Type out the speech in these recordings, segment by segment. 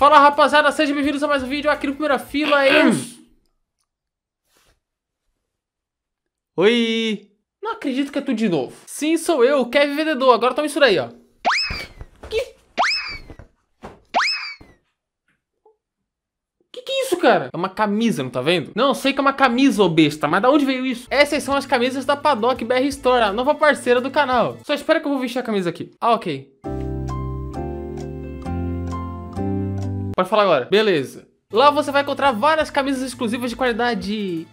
Fala rapaziada, sejam bem-vindos a mais um vídeo aqui no Primeira Fila. Eu... É Oi! Não acredito que é tu de novo. Sim, sou eu, Kevin Vendedor. Agora toma isso daí, ó. Que... Que que é isso, cara? É uma camisa, não tá vendo? Não, sei que é uma camisa, ô besta, mas da onde veio isso? Essas são as camisas da Paddock BR Store, a nova parceira do canal. Só espera que eu vou vestir a camisa aqui. Ah, ok. Pode falar agora. Beleza. Lá você vai encontrar várias camisas exclusivas de qualidade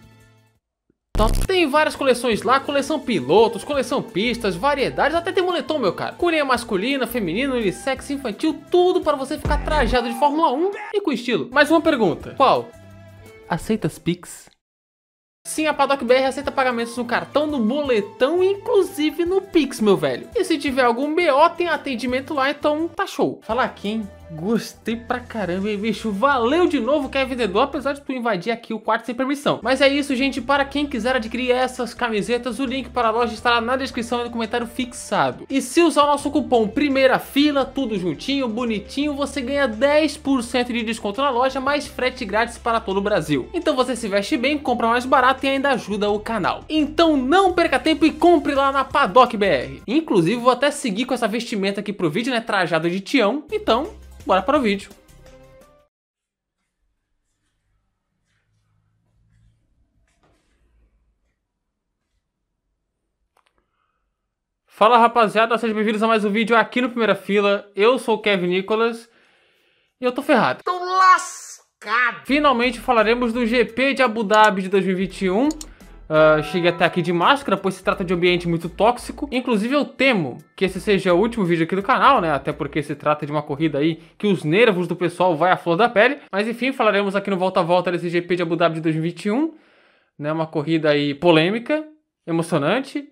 então, tem várias coleções lá, coleção pilotos, coleção pistas, variedades, até tem moletom, meu cara. Curinha masculina, feminina, unissex, infantil, tudo para você ficar trajado de Fórmula 1 e com estilo. Mais uma pergunta. Qual? Aceitas Pix? Sim, a Paddock BR aceita pagamentos no cartão, no boletão e inclusive no Pix, meu velho. E se tiver algum BO, tem atendimento lá, então tá show. Falar aqui, hein? Gostei pra caramba, hein, bicho? Valeu de novo, Kevin Dedó, apesar de tu invadir aqui o quarto sem permissão. Mas é isso, gente. Para quem quiser adquirir essas camisetas, o link para a loja estará na descrição e no comentário fixado. E se usar o nosso cupom Primeira Fila, tudo juntinho, bonitinho, você ganha 10% de desconto na loja, mais frete grátis para todo o Brasil. Então você se veste bem, compra mais barato e ainda ajuda o canal. Então não perca tempo e compre lá na Paddock BR. Inclusive, vou até seguir com essa vestimenta aqui pro vídeo, né? Trajado de Tião. Então bora para o vídeo. Fala rapaziada, sejam bem-vindos a mais um vídeo aqui no Primeira Fila. Eu sou o Kevin Nicolas e eu tô ferrado. Tô lascado! Finalmente falaremos do GP de Abu Dhabi de 2021 uh, até aqui de máscara, pois se trata de um ambiente muito tóxico. Inclusive, eu temo que esse seja o último vídeo aqui do canal, né? Até porque se trata de uma corrida aí que os nervos do pessoal vai à flor da pele. Mas enfim, falaremos aqui no Volta a Volta desse GP de Abu Dhabi de 2021. Né? Uma corrida aí polêmica, emocionante,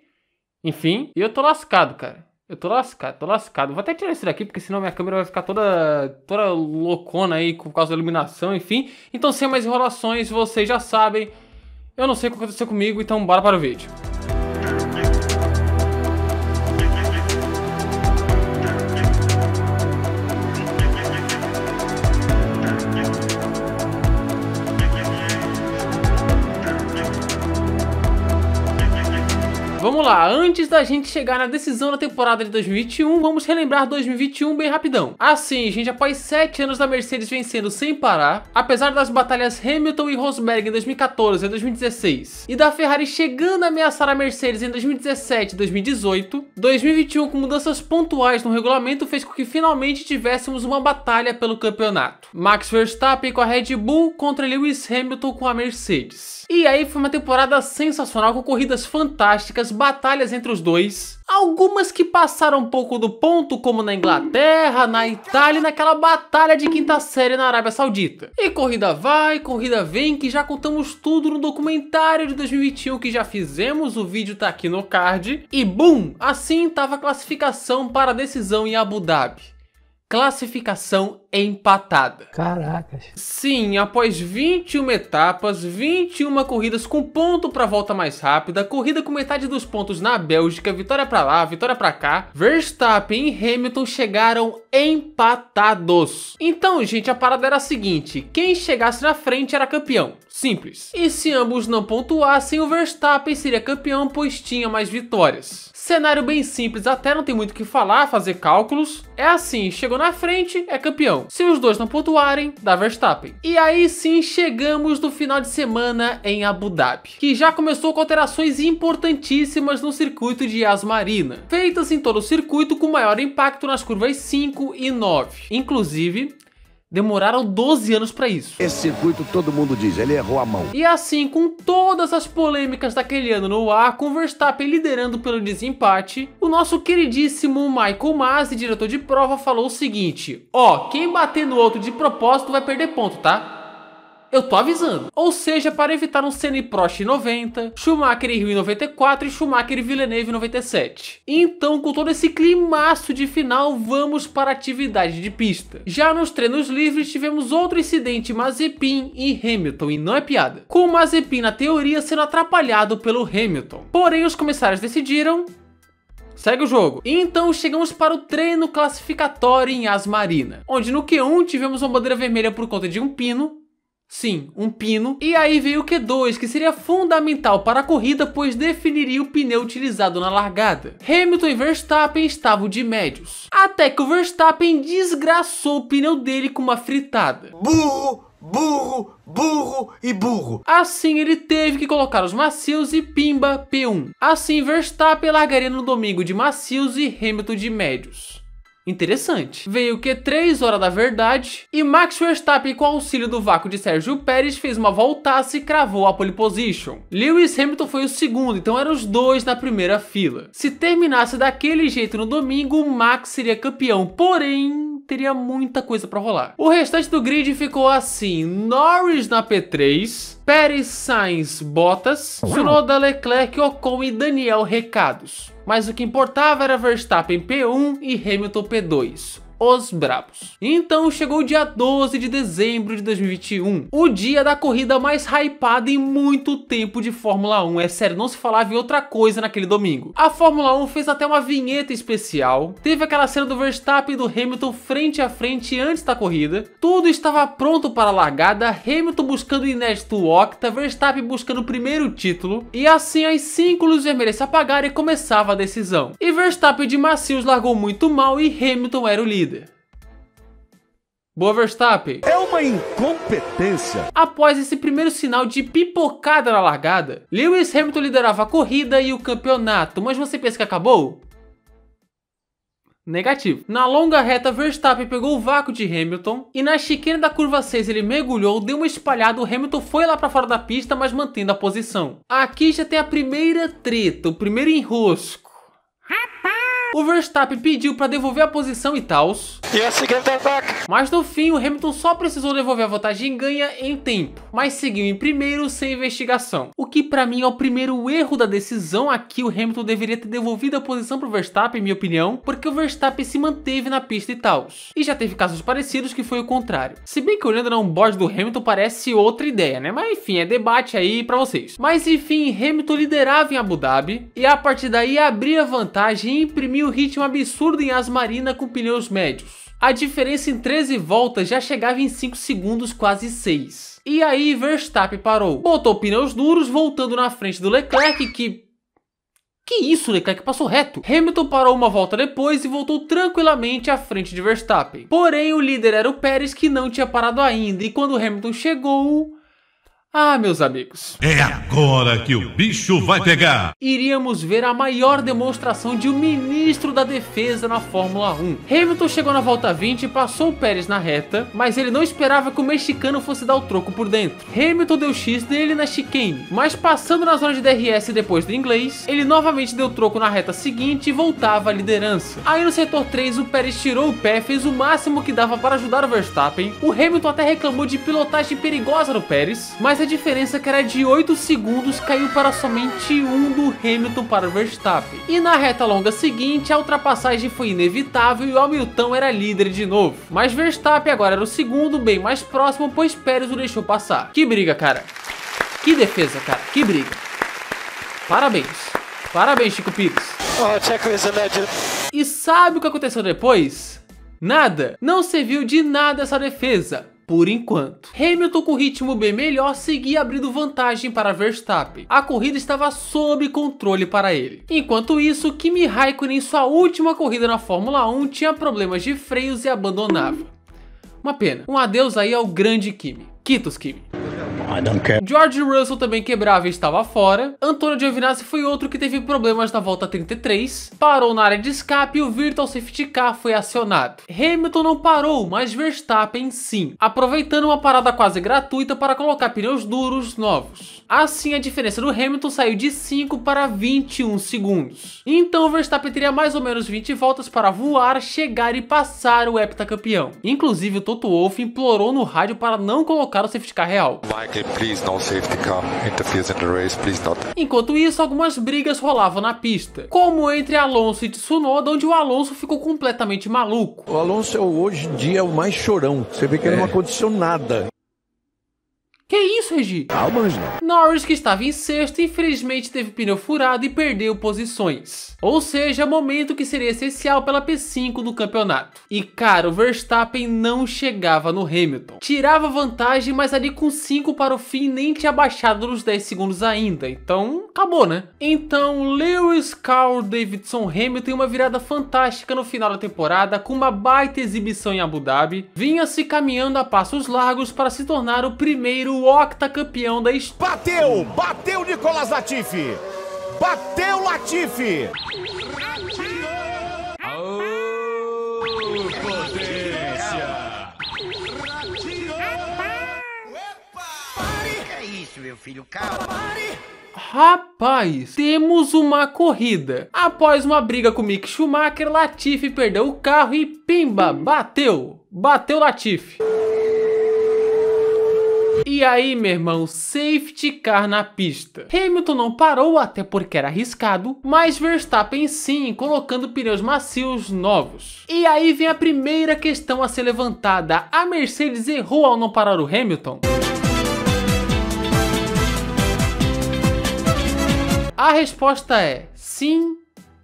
enfim. E eu tô lascado, cara. Eu tô lascado, tô lascado. Vou até tirar isso daqui, porque senão minha câmera vai ficar toda, toda loucona aí por causa da iluminação, enfim. Então, sem mais enrolações, vocês já sabem. Eu não sei o que aconteceu comigo, então bora para o vídeo. Vamos lá, antes da gente chegar na decisão da temporada de 2021, vamos relembrar 2021 bem rapidão. Assim, gente, após 7 anos da Mercedes vencendo sem parar, apesar das batalhas Hamilton e Rosberg em 2014 e 2016, e da Ferrari chegando a ameaçar a Mercedes em 2017 e 2018, 2021 com mudanças pontuais no regulamento fez com que finalmente tivéssemos uma batalha pelo campeonato. Max Verstappen com a Red Bull contra Lewis Hamilton com a Mercedes. E aí foi uma temporada sensacional com corridas fantásticas, batalhas entre os dois. Algumas que passaram um pouco do ponto, como na Inglaterra, na Itália e naquela batalha de quinta série na Arábia Saudita. E corrida vai, corrida vem, que já contamos tudo no documentário de 2021 que já fizemos, o vídeo tá aqui no card. E bum, assim tava a classificação para a decisão em Abu Dhabi classificação empatada. Caracas. Sim, após 21 etapas, 21 corridas com ponto para volta mais rápida, corrida com metade dos pontos na Bélgica, vitória para lá, vitória para cá, Verstappen e Hamilton chegaram empatados. Então, gente, a parada era a seguinte, quem chegasse na frente era campeão. Simples. E se ambos não pontuassem, o Verstappen seria campeão, pois tinha mais vitórias. Cenário bem simples, até não tem muito o que falar, fazer cálculos. É assim, chegou na frente, é campeão. Se os dois não pontuarem, dá Verstappen. E aí sim, chegamos no final de semana em Abu Dhabi, que já começou com alterações importantíssimas no circuito de asmarina Marina, feitas em todo o circuito com maior impacto nas curvas 5 e 9. Inclusive, Demoraram 12 anos para isso. Esse circuito todo mundo diz, ele errou a mão. E assim, com todas as polêmicas daquele ano no ar, com Verstappen liderando pelo desempate, o nosso queridíssimo Michael Masi, diretor de prova, falou o seguinte: "Ó, quem bater no outro de propósito vai perder ponto, tá? Eu tô avisando. Ou seja, para evitar um Senna e Prost em 90, Schumacher e Rio em 94 e Schumacher e Villeneuve em 97. Então, com todo esse climaço de final, vamos para a atividade de pista. Já nos treinos livres, tivemos outro incidente Mazepin e Hamilton, e não é piada. Com Mazepin, na teoria, sendo atrapalhado pelo Hamilton. Porém, os comissários decidiram Segue o jogo. Então chegamos para o treino classificatório em Asmarina, onde no Q1 tivemos uma bandeira vermelha por conta de um pino, Sim, um pino. E aí veio o Q2, que seria fundamental para a corrida, pois definiria o pneu utilizado na largada. Hamilton e Verstappen estavam de médios. Até que o Verstappen desgraçou o pneu dele com uma fritada. Burro! burro, burro e burro. Assim ele teve que colocar os macios e pimba P1. Assim Verstappen largaria no domingo de macios e Hamilton de médios. Interessante. Veio que 3 hora da verdade e Max Verstappen com auxílio do vácuo de Sérgio Pérez fez uma voltaça e cravou a pole position. Lewis Hamilton foi o segundo, então eram os dois na primeira fila. Se terminasse daquele jeito no domingo, Max seria campeão, porém teria muita coisa para rolar. O restante do grid ficou assim, Norris na P3, Pérez, Sainz, Bottas, Tsunoda, Leclerc, Ocon e Daniel Recados. Mas o que importava era Verstappen P1 e Hamilton P2 os brabos. Então chegou o dia 12 de dezembro de 2021, o dia da corrida mais hypada em muito tempo de Fórmula 1. É sério, não se falava em outra coisa naquele domingo. A Fórmula 1 fez até uma vinheta especial, teve aquela cena do Verstappen e do Hamilton frente a frente antes da corrida, tudo estava pronto para a largada, Hamilton buscando o inédito octa, Verstappen buscando o primeiro título, e assim as cinco luzes vermelhas se apagaram e começava a decisão. E Verstappen de macios largou muito mal e Hamilton era o líder líder. Boa Verstappen. É uma incompetência. Após esse primeiro sinal de pipocada na largada, Lewis Hamilton liderava a corrida e o campeonato, mas você pensa que acabou? Negativo. Na longa reta, Verstappen pegou o vácuo de Hamilton e na chiqueira da curva 6 ele mergulhou, deu uma espalhada, o Hamilton foi lá para fora da pista, mas mantendo a posição. Aqui já tem a primeira treta, o primeiro enrosco. Rapaz! O Verstappen pediu para devolver a posição e tal. Mas no fim, o Hamilton só precisou devolver a vantagem ganha em tempo, mas seguiu em primeiro sem investigação. O que para mim é o primeiro erro da decisão aqui, o Hamilton deveria ter devolvido a posição pro Verstappen, em minha opinião, porque o Verstappen se manteve na pista e tal. E já teve casos parecidos que foi o contrário. Se bem que olhando no onboard do Hamilton parece outra ideia, né? Mas enfim, é debate aí para vocês. Mas enfim, Hamilton liderava em Abu Dhabi e a partir daí abria vantagem e imprimiu o ritmo absurdo em Asmarina com pneus médios. A diferença em 13 voltas já chegava em 5 segundos, quase 6. E aí Verstappen parou, botou pneus duros, voltando na frente do Leclerc, que que isso, Leclerc passou reto. Hamilton parou uma volta depois e voltou tranquilamente à frente de Verstappen. Porém, o líder era o Pérez, que não tinha parado ainda, e quando Hamilton chegou, ah, meus amigos. É agora que o bicho vai pegar. Iríamos ver a maior demonstração de um ministro da defesa na Fórmula 1. Hamilton chegou na volta 20 e passou o Pérez na reta, mas ele não esperava que o mexicano fosse dar o troco por dentro. Hamilton deu X dele na chicane, mas passando na zona de DRS depois do inglês, ele novamente deu troco na reta seguinte e voltava à liderança. Aí no setor 3, o Pérez tirou o pé, fez o máximo que dava para ajudar o Verstappen. O Hamilton até reclamou de pilotagem perigosa no Pérez, mas a a diferença que era de 8 segundos caiu para somente um do Hamilton para Verstappen. E na reta longa seguinte, a ultrapassagem foi inevitável e o Hamilton era líder de novo. Mas Verstappen agora era o segundo, bem mais próximo, pois Pérez o deixou passar. Que briga, cara. Que defesa, cara. Que briga. Parabéns. Parabéns, Chico Pires. Oh, Checo is a legend. Né, e sabe o que aconteceu depois? Nada. Não serviu de nada essa defesa por enquanto. Hamilton com ritmo bem melhor seguia abrindo vantagem para Verstappen. A corrida estava sob controle para ele. Enquanto isso, Kimi Raikkonen em sua última corrida na Fórmula 1 tinha problemas de freios e abandonava. Uma pena. Um adeus aí ao grande Kimi. Kitos Kimi. I don't care. George Russell também quebrava e estava fora. Antônio Giovinazzi foi outro que teve problemas na volta 33, parou na área de escape e o Virtual Safety Car foi acionado. Hamilton não parou, mas Verstappen sim, aproveitando uma parada quase gratuita para colocar pneus duros novos. Assim, a diferença do Hamilton saiu de 5 para 21 segundos. Então, Verstappen teria mais ou menos 20 voltas para voar, chegar e passar o heptacampeão. Inclusive, o Toto Wolff implorou no rádio para não colocar o safety car real. Vai, Enquanto isso, algumas brigas rolavam na pista, como entre Alonso e Tsunoda, onde o Alonso ficou completamente maluco. O Alonso é hoje em dia é o mais chorão. Você vê que é. ele não aconteceu nada. Que isso, Regi? Calma, Angela. Norris, que estava em sexto, infelizmente teve pneu furado e perdeu posições. Ou seja, é momento que seria essencial pela P5 do campeonato. E cara, o Verstappen não chegava no Hamilton. Tirava vantagem, mas ali com 5 para o fim nem tinha baixado nos 10 segundos ainda. Então, acabou, né? Então, Lewis Carl Davidson Hamilton uma virada fantástica no final da temporada, com uma baita exibição em Abu Dhabi, vinha se caminhando a passos largos para se tornar o primeiro o octacampeão da história. Bateu! Bateu Nicolas Latifi! Bateu Latifi! Oh, potência! Que é isso, meu filho? Calma! Pare! Rapaz, temos uma corrida. Após uma briga com Mick Schumacher, Latifi perdeu o carro e pimba, bateu. Bateu Latifi. E aí, meu irmão, safety car na pista. Hamilton não parou, até porque era arriscado, mas Verstappen sim, colocando pneus macios novos. E aí vem a primeira questão a ser levantada. A Mercedes errou ao não parar o Hamilton? A resposta é sim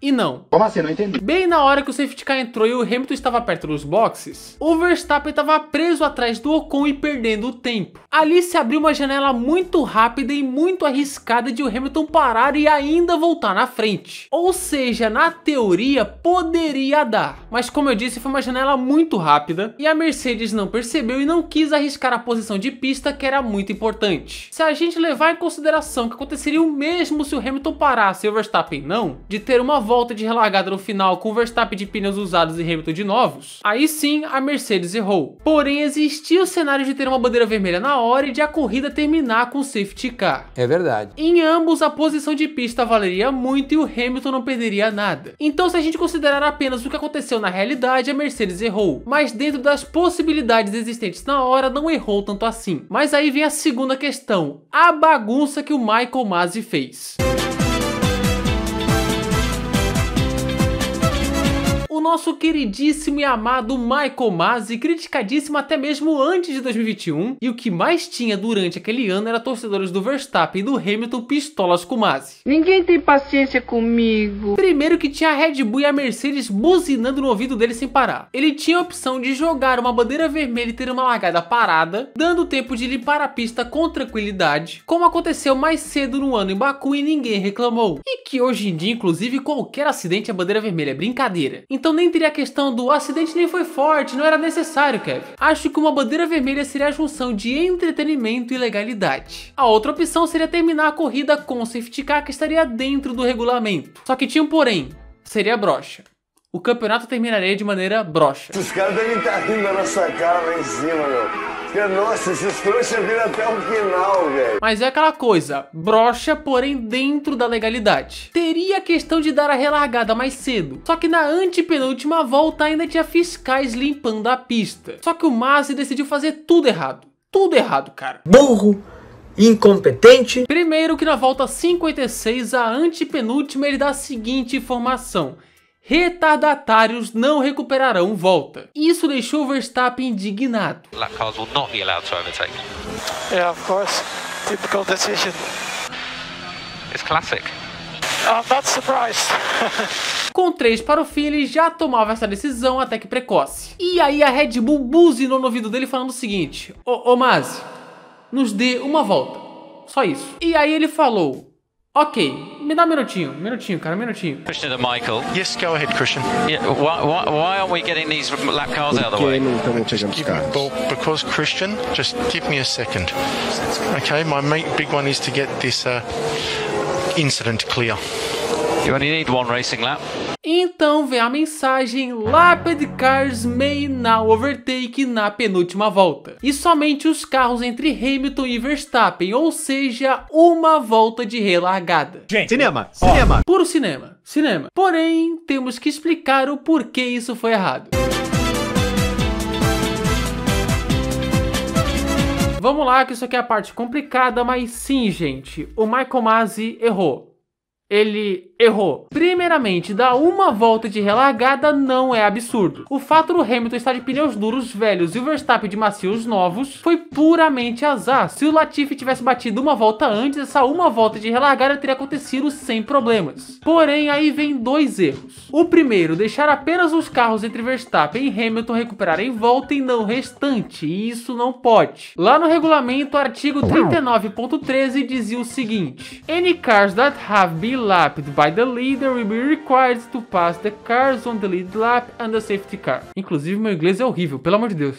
e não. Como assim? Não entendi. Bem na hora que o safety car entrou e o Hamilton estava perto dos boxes, o Verstappen estava preso atrás do Ocon e perdendo o tempo. Ali se abriu uma janela muito rápida e muito arriscada de o Hamilton parar e ainda voltar na frente. Ou seja, na teoria poderia dar, mas como eu disse foi uma janela muito rápida e a Mercedes não percebeu e não quis arriscar a posição de pista que era muito importante. Se a gente levar em consideração que aconteceria o mesmo se o Hamilton parasse e o Verstappen não, de ter uma volta volta de relargada no final com Verstappen de pneus usados e Hamilton de novos, aí sim a Mercedes errou. Porém, existia o cenário de ter uma bandeira vermelha na hora e de a corrida terminar com safety car. É verdade. Em ambos, a posição de pista valeria muito e o Hamilton não perderia nada. Então, se a gente considerar apenas o que aconteceu na realidade, a Mercedes errou. Mas dentro das possibilidades existentes na hora, não errou tanto assim. Mas aí vem a segunda questão, a bagunça que o Michael Masi fez. nosso queridíssimo e amado Michael Masi, criticadíssimo até mesmo antes de 2021, e o que mais tinha durante aquele ano era torcedores do Verstappen e do Hamilton pistolas com Masi. Ninguém tem paciência comigo. Primeiro que tinha a Red Bull e a Mercedes buzinando no ouvido dele sem parar. Ele tinha a opção de jogar uma bandeira vermelha e ter uma largada parada, dando tempo de limpar a pista com tranquilidade, como aconteceu mais cedo no ano em Baku e ninguém reclamou. E que hoje em dia, inclusive, qualquer acidente é bandeira vermelha, é brincadeira. Então então nem teria a questão do acidente nem foi forte, não era necessário, Kevin. Acho que uma bandeira vermelha seria a junção de entretenimento e legalidade. A outra opção seria terminar a corrida com o safety car que estaria dentro do regulamento. Só que tinha um porém, seria brocha. O campeonato terminaria de maneira brocha. Os caras devem estar rindo da nossa cara lá em cima, meu nossa, esses trouxas viram até o final, velho. Mas é aquela coisa, brocha, porém dentro da legalidade. Teria a questão de dar a relargada mais cedo, só que na antepenúltima volta ainda tinha fiscais limpando a pista. Só que o Masi decidiu fazer tudo errado. Tudo errado, cara. Burro, incompetente. Primeiro que na volta 56, a antepenúltima, ele dá a seguinte informação retardatários não recuperarão volta. Isso deixou Verstappen indignado. Com três para o fim, ele já tomava essa decisão até que precoce. E aí a Red Bull buzinou no ouvido dele falando o seguinte: Ô, ô Mazi, nos dê uma volta. Só isso. E aí ele falou: Ok, me dá um minutinho, um minutinho, cara, um minutinho. Christian to Michael. Yes, go ahead, Christian. Yeah, why, why, why aren't we getting these lap cars out of the way? Não keep, well, because Christian, just give me a second. Okay, my big one is to get this uh, incident clear. You only need one racing lap. Então vem a mensagem Lapid Cars May Now Overtake na penúltima volta. E somente os carros entre Hamilton e Verstappen, ou seja, uma volta de relargada. Gente, cinema, ó, cinema. Puro cinema, cinema. Porém, temos que explicar o porquê isso foi errado. Vamos lá, que isso aqui é a parte complicada, mas sim, gente, o Michael Masi errou. Ele errou. Primeiramente, dar uma volta de relargada não é absurdo. O fato do Hamilton estar de pneus duros velhos e o Verstappen de macios novos foi puramente azar. Se o Latifi tivesse batido uma volta antes, essa uma volta de relargada teria acontecido sem problemas. Porém, aí vem dois erros. O primeiro, deixar apenas os carros entre Verstappen e Hamilton recuperarem volta e não restante, e isso não pode. Lá no regulamento, o artigo 39.13 dizia o seguinte: Any cars that have been lapped by the leader will be required to pass the cars on the lead lap and the safety car. Inclusive, meu inglês é horrível, pelo amor de Deus.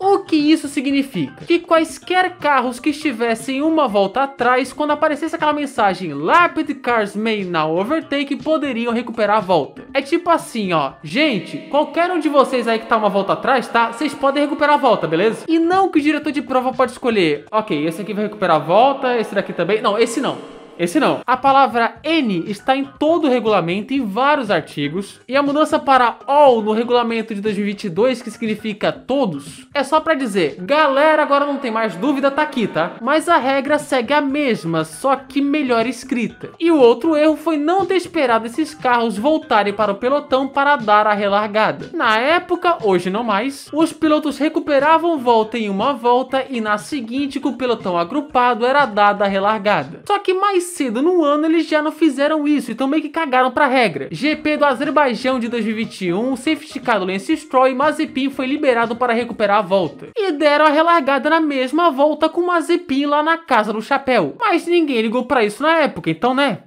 O que isso significa? Que quaisquer carros que estivessem uma volta atrás, quando aparecesse aquela mensagem Lapid Cars May Now Overtake, poderiam recuperar a volta. É tipo assim, ó. Gente, qualquer um de vocês aí que tá uma volta atrás, tá? Vocês podem recuperar a volta, beleza? E não que o diretor de prova pode escolher. Ok, esse aqui vai recuperar a volta, esse daqui também. Não, esse não. Esse não. A palavra N está em todo o regulamento, em vários artigos, e a mudança para all no regulamento de 2022, que significa todos, é só para dizer, galera, agora não tem mais dúvida, tá aqui, tá? Mas a regra segue a mesma, só que melhor escrita. E o outro erro foi não ter esperado esses carros voltarem para o pelotão para dar a relargada. Na época, hoje não mais, os pilotos recuperavam volta em uma volta e na seguinte, com o pelotão agrupado, era dada a relargada. Só que mais cedo no ano eles já não fizeram isso, então meio que cagaram pra regra. GP do Azerbaijão de 2021, o safety car do Lance Stroll e Mazepin foi liberado para recuperar a volta. E deram a relargada na mesma volta com Mazepin lá na casa do chapéu. Mas ninguém ligou pra isso na época, então né?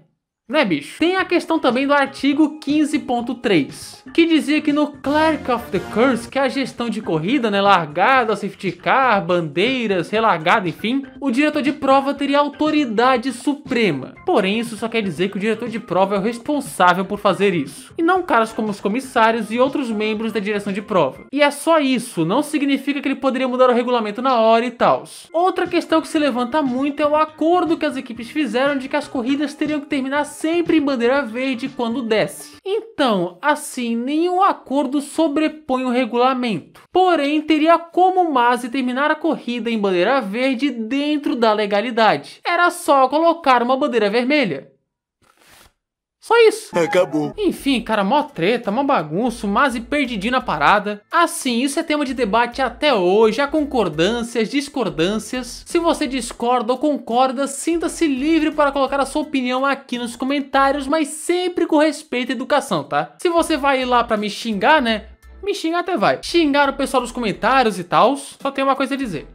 Né, bicho? Tem a questão também do artigo 15.3, que dizia que no Clerk of the Curse, que é a gestão de corrida, né, largada, safety car, bandeiras, relargada, enfim, o diretor de prova teria autoridade suprema. Porém, isso só quer dizer que o diretor de prova é o responsável por fazer isso, e não caras como os comissários e outros membros da direção de prova. E é só isso, não significa que ele poderia mudar o regulamento na hora e tal. Outra questão que se levanta muito é o acordo que as equipes fizeram de que as corridas teriam que terminar sempre em bandeira verde quando desce. Então, assim, nenhum acordo sobrepõe o regulamento. Porém, teria como Masi terminar a corrida em bandeira verde dentro da legalidade. Era só colocar uma bandeira vermelha. Só isso. É, acabou. Enfim, cara, mó treta, mó bagunço, mas e perdidinho na parada. Assim, isso é tema de debate até hoje, há concordâncias, discordâncias. Se você discorda ou concorda, sinta-se livre para colocar a sua opinião aqui nos comentários, mas sempre com respeito e educação, tá? Se você vai lá para me xingar, né? Me xingar até vai. Xingar o pessoal dos comentários e tal, só tem uma coisa a dizer.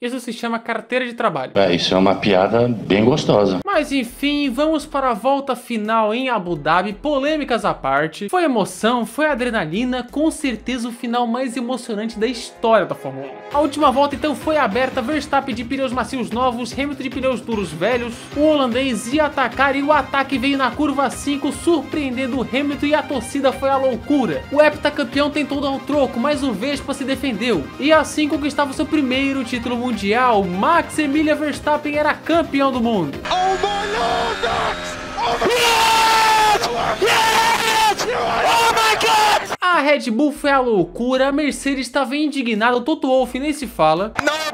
Isso se chama carteira de trabalho. É, isso é uma piada bem gostosa. Mas enfim, vamos para a volta final em Abu Dhabi, polêmicas à parte. Foi emoção, foi adrenalina, com certeza o final mais emocionante da história da Fórmula 1. A última volta então foi aberta, Verstappen de pneus macios novos, Hamilton de pneus duros velhos, o holandês ia atacar e o ataque veio na curva 5, surpreendendo o Hamilton e a torcida foi a loucura. O heptacampeão tentou dar um troco, mas o Vespa se defendeu. E assim conquistava seu primeiro título mundial, Max Emilia Verstappen era campeão do mundo. Oh a Red Bull foi a loucura, a Mercedes estava indignada, o Toto Wolff nem se fala. Não!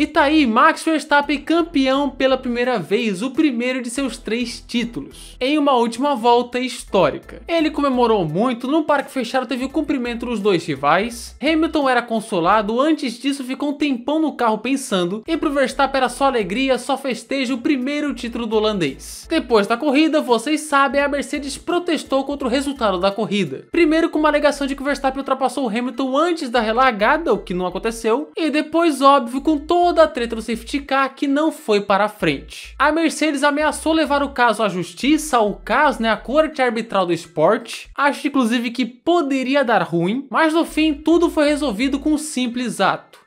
E tá aí Max Verstappen campeão pela primeira vez, o primeiro de seus três títulos, em uma última volta histórica. Ele comemorou muito, no parque fechado teve o cumprimento dos dois rivais, Hamilton era consolado, antes disso ficou um tempão no carro pensando, e pro Verstappen era só alegria, só festejo, o primeiro título do holandês. Depois da corrida, vocês sabem, a Mercedes protestou contra o resultado da corrida. Primeiro com uma alegação de que o Verstappen ultrapassou o Hamilton antes da relagada, o que não aconteceu, e depois, óbvio, com todo toda a treta do safety car que não foi para frente. A Mercedes ameaçou levar o caso à justiça, o caso, né, a corte arbitral do esporte. Acho inclusive que poderia dar ruim, mas no fim tudo foi resolvido com um simples ato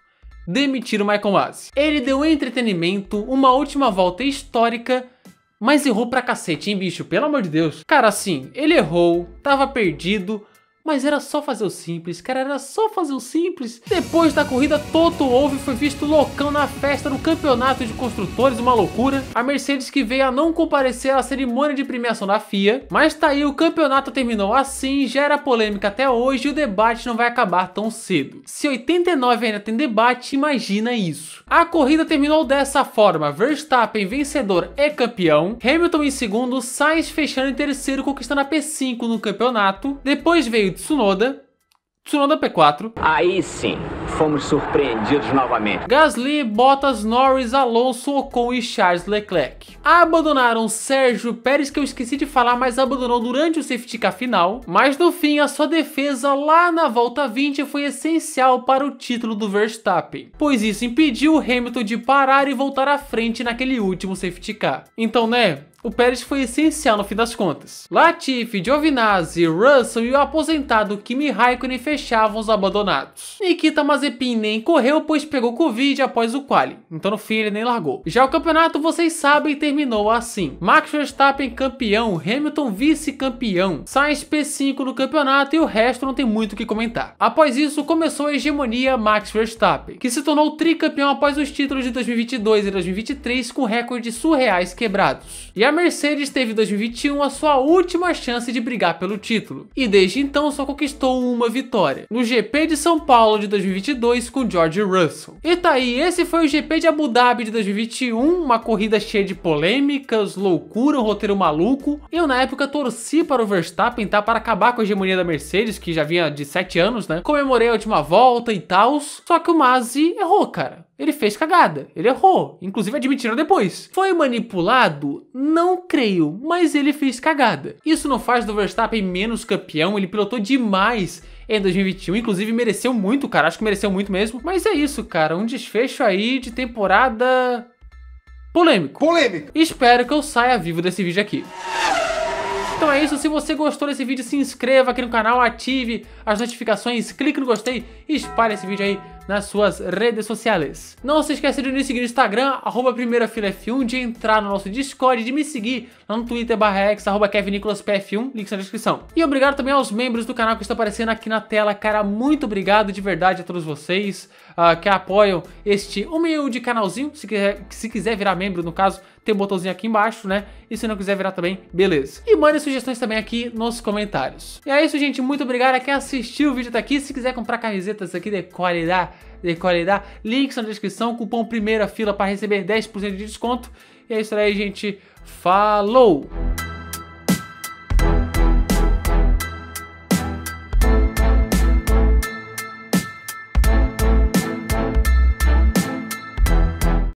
demitir o Michael Masi. Ele deu entretenimento, uma última volta histórica, mas errou pra cacete, hein, bicho? Pelo amor de Deus. Cara, assim, ele errou, tava perdido, mas era só fazer o simples, cara, era só fazer o simples. Depois da corrida, Toto Wolff foi visto loucão na festa do campeonato de construtores, uma loucura. A Mercedes que veio a não comparecer à cerimônia de premiação da FIA. Mas tá aí, o campeonato terminou assim, gera polêmica até hoje e o debate não vai acabar tão cedo. Se 89 ainda tem debate, imagina isso. A corrida terminou dessa forma, Verstappen vencedor e campeão, Hamilton em segundo, Sainz fechando em terceiro conquistando a P5 no campeonato. Depois veio Tsunoda. Tsunoda P4. Aí sim, fomos surpreendidos novamente. Gasly, Bottas, Norris, Alonso, Ocon e Charles Leclerc. Abandonaram Sérgio Pérez, que eu esqueci de falar, mas abandonou durante o safety car final. Mas no fim, a sua defesa lá na volta 20 foi essencial para o título do Verstappen, pois isso impediu o Hamilton de parar e voltar à frente naquele último safety car. Então, né, o Pérez foi essencial no fim das contas. Latifi, Giovinazzi, Russell e o aposentado Kimi Raikkonen fechavam os abandonados. Nikita Mazepin nem correu, pois pegou Covid após o quali, então no fim ele nem largou. Já o campeonato, vocês sabem, terminou assim. Max Verstappen campeão, Hamilton vice-campeão, Sainz P5 no campeonato e o resto não tem muito o que comentar. Após isso, começou a hegemonia Max Verstappen, que se tornou tricampeão após os títulos de 2022 e 2023 com recordes surreais quebrados. E a Mercedes teve em 2021 a sua última chance de brigar pelo título, e desde então só conquistou uma vitória, no GP de São Paulo de 2022 com George Russell. E tá aí, esse foi o GP de Abu Dhabi de 2021, uma corrida cheia de polêmicas, loucura, um roteiro maluco. Eu na época torci para o Verstappen, tá, para acabar com a hegemonia da Mercedes, que já vinha de 7 anos, né? Comemorei a última volta e tal, só que o Masi errou, cara. Ele fez cagada, ele errou, inclusive admitiram depois. Foi manipulado? Não creio, mas ele fez cagada. Isso não faz do Verstappen menos campeão, ele pilotou demais em 2021, inclusive mereceu muito, cara, acho que mereceu muito mesmo. Mas é isso, cara, um desfecho aí de temporada polêmico. Polêmico. Espero que eu saia vivo desse vídeo aqui. Então é isso, se você gostou desse vídeo, se inscreva aqui no canal, ative as notificações, clique no gostei e espalhe esse vídeo aí nas suas redes sociais. Não se esqueça de nos seguir no Instagram, arroba primeirafilaf1, de entrar no nosso Discord, de me seguir lá no Twitter, barra X, arroba kevinnicolspf1, links na descrição. E obrigado também aos membros do canal que estão aparecendo aqui na tela, cara, muito obrigado de verdade a todos vocês uh, que apoiam este humilde canalzinho. Se quiser, se quiser virar membro, no caso, tem um botãozinho aqui embaixo, né? E se não quiser virar também, beleza. E mande sugestões também aqui nos comentários. E é isso, gente. Muito obrigado a quem assistiu o vídeo até aqui. Se quiser comprar camisetas aqui de qualidade, de qualidade, links na descrição, cupom primeira fila para receber 10% de desconto. E é isso aí, gente. Falou!